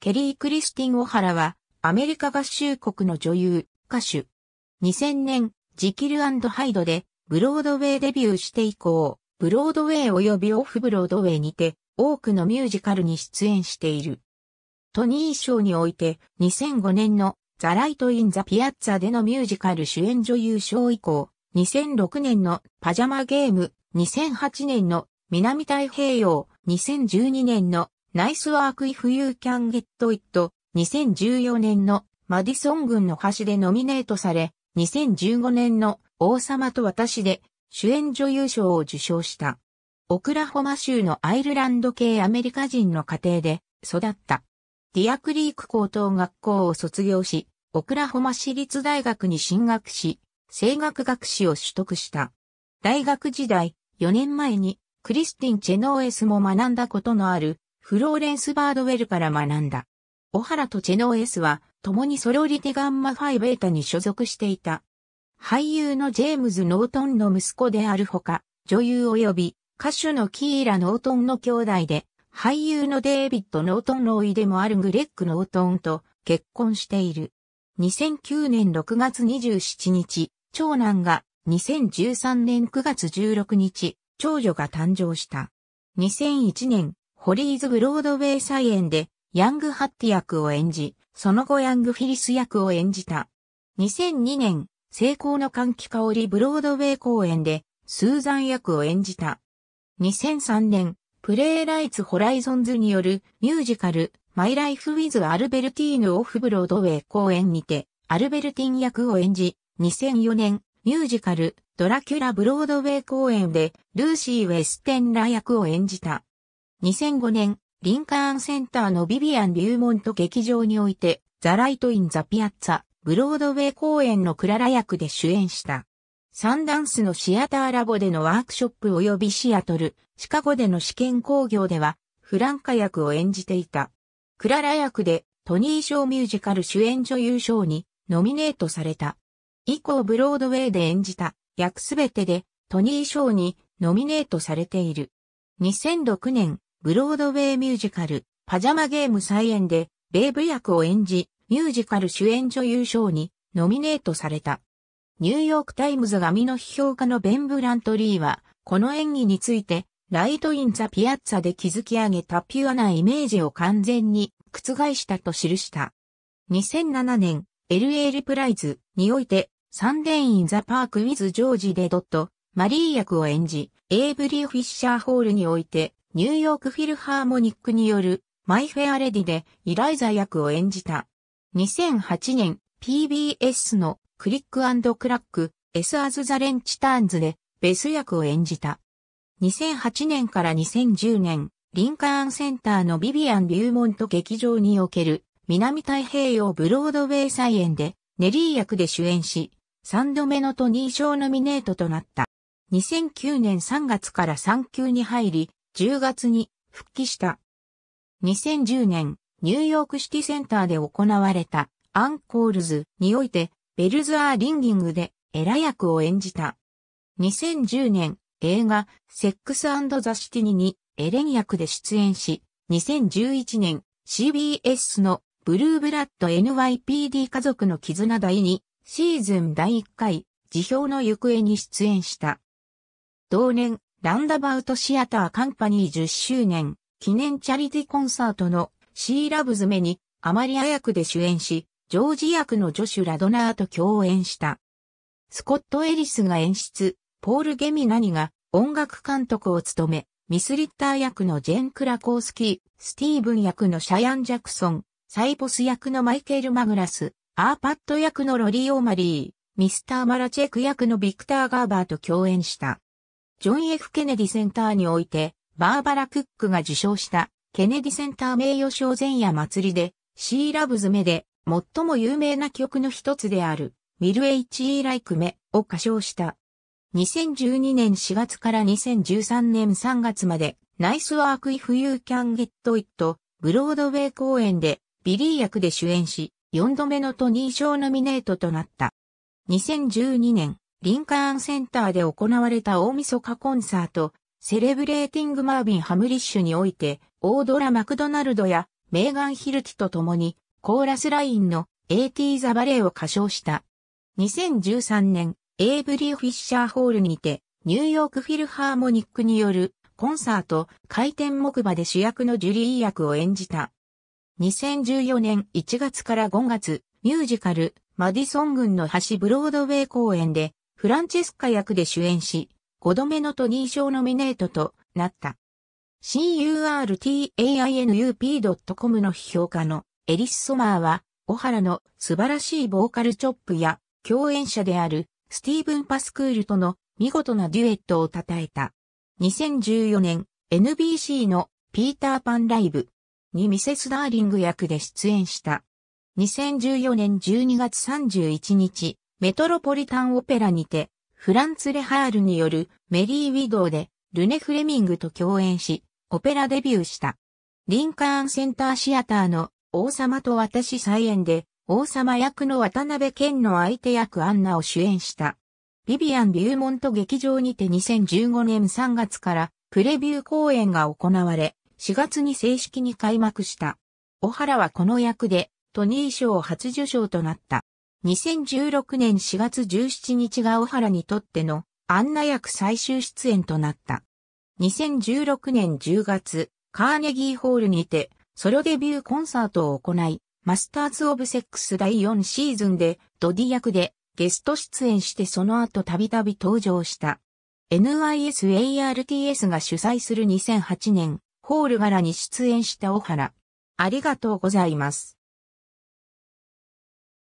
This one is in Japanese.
ケリー・クリスティン・オハラは、アメリカ合衆国の女優、歌手。2000年、ジキルハイドで、ブロードウェイデビューして以降、ブロードウェイ及びオフブロードウェイにて、多くのミュージカルに出演している。トニー賞において、2005年のザ・ライト・イン・ザ・ピアッツァでのミュージカル主演女優賞以降、2006年のパジャマゲーム、2008年の南太平洋、2012年のナイスワークイフユーキャンゲットイット2014年のマディソン軍の橋でノミネートされ、2015年の王様と私で主演女優賞を受賞した。オクラホマ州のアイルランド系アメリカ人の家庭で育った。ディアクリーク高等学校を卒業し、オクラホマ市立大学に進学し、声楽学士を取得した。大学時代、4年前にクリスティン・チェノーエスも学んだことのあるフローレンス・バードウェルから学んだ。オハラとチェノーエスは、共にソロリテガンマ5ベータに所属していた。俳優のジェームズ・ノートンの息子であるほか、女優及び歌手のキーラ・ノートンの兄弟で、俳優のデイビッド・ノートンの甥いでもあるグレッグ・ノートンと結婚している。2009年6月27日、長男が2013年9月16日、長女が誕生した。2001年ホリーズ・ブロードウェイ再演で、ヤング・ハッティ役を演じ、その後ヤング・フィリス役を演じた。2002年、成功の歓喜香りブロードウェイ公演で、スーザン役を演じた。2003年、プレイライツ・ホライゾンズによるミュージカル、マイ・ライフ・ウィズ・アルベルティーヌ・オフ・ブロードウェイ公演にて、アルベルティン役を演じ、2004年、ミュージカル、ドラキュラ・ブロードウェイ公演で、ルーシー・ウェステンラ役を演じた。2005年、リンカーンセンターのビビアン・ビューモント劇場において、ザ・ライト・イン・ザ・ピアッツァ、ブロードウェイ公演のクララ役で主演した。サンダンスのシアターラボでのワークショップ及びシアトル、シカゴでの試験工業では、フランカ役を演じていた。クララ役で、トニー賞ミュージカル主演女優賞に、ノミネートされた。以降ブロードウェイで演じた、役すべてで、トニー賞に、ノミネートされている。2006年、ブロードウェイミュージカル、パジャマゲーム再演で、ベイブ役を演じ、ミュージカル主演女優賞にノミネートされた。ニューヨークタイムズ紙の批評家のベン・ブラントリーは、この演技について、ライト・イン・ザ・ピアッツァで築き上げたピュアなイメージを完全に覆したと記した。2007年、LL プライズにおいて、サンデー・イン・ザ・パーク・ウィズ・ジョージデ・ドット、マリー役を演じ、エイブリー・フィッシャー・ホールにおいて、ニューヨークフィルハーモニックによるマイ・フェア・レディでイライザ役を演じた。2008年 PBS のクリッククラックエスアズ・ザ・レンチターンズでベス役を演じた。2008年から2010年、リンカーンセンターのビビアン・ビューモント劇場における南太平洋ブロードウェイ再演でネリー役で主演し、3度目のトニー賞ノミネートとなった。2009年3月から3級に入り、10月に復帰した。2010年、ニューヨークシティセンターで行われたアンコールズにおいてベルズ・アー・リンギングでエラ役を演じた。2010年、映画セックスザ・シティにエレン役で出演し、2011年 CBS のブルーブラッド NYPD 家族の絆第2シーズン第1回辞表の行方に出演した。同年ランダバウトシアターカンパニー10周年記念チャリティコンサートのシーラブズメにアマリア役で主演し、ジョージ役のジョシュ・ラドナーと共演した。スコット・エリスが演出、ポール・ゲミナニが音楽監督を務め、ミスリッター役のジェン・クラコースキー、スティーブン役のシャヤン・ジャクソン、サイボス役のマイケル・マグラス、アーパット役のロリー・オーマリー、ミスター・マラチェク役のビクター・ガーバーと共演した。ジョン・ F・ ケネディセンターにおいて、バーバラ・クックが受賞した、ケネディセンター名誉賞前夜祭りで、シー・ラブズメで、最も有名な曲の一つである、ミル・エイチ・ー・ライクメを歌唱した。2012年4月から2013年3月まで、ナイスワーク・イフ・ユー・キャン・ゲット・イット、ブロードウェイ公演で、ビリー役で主演し、4度目のトニー賞ノミネートとなった。2012年リンカーンセンターで行われた大晦日コンサート、セレブレーティング・マービン・ハムリッシュにおいて、オードラ・マクドナルドやメーガン・ヒルティと共に、コーラスラインの AT ザ・バレーを歌唱した。2013年、エイブリー・フィッシャーホールにて、ニューヨークフィルハーモニックによるコンサート、回転木馬で主役のジュリー役を演じた。2014年1月から5月、ミュージカル、マディソン軍の橋ブロードウェイ公演で、フランチェスカ役で主演し、5度目のトニー賞ノミネートとなった。curtainUp.com の批評家のエリス・ソマーは、小原の素晴らしいボーカルチョップや、共演者であるスティーブン・パスクールとの見事なデュエットを称えた。2014年、NBC のピーターパンライブにミセス・ダーリング役で出演した。2014年12月31日、メトロポリタンオペラにて、フランツ・レハールによるメリー・ウィドウでルネ・フレミングと共演し、オペラデビューした。リンカーンセンターシアターの王様と私再演で、王様役の渡辺健の相手役アンナを主演した。ビビアン・ビューモント劇場にて2015年3月からプレビュー公演が行われ、4月に正式に開幕した。小原はこの役でトニー賞初受賞となった。2016年4月17日が小原にとってのアンナ役最終出演となった。2016年10月、カーネギーホールにてソロデビューコンサートを行い、マスターズ・オブ・セックス第4シーズンでドディ役でゲスト出演してその後たびたび登場した。NYSARTS が主催する2008年、ホール柄に出演した小原。ありがとうございます。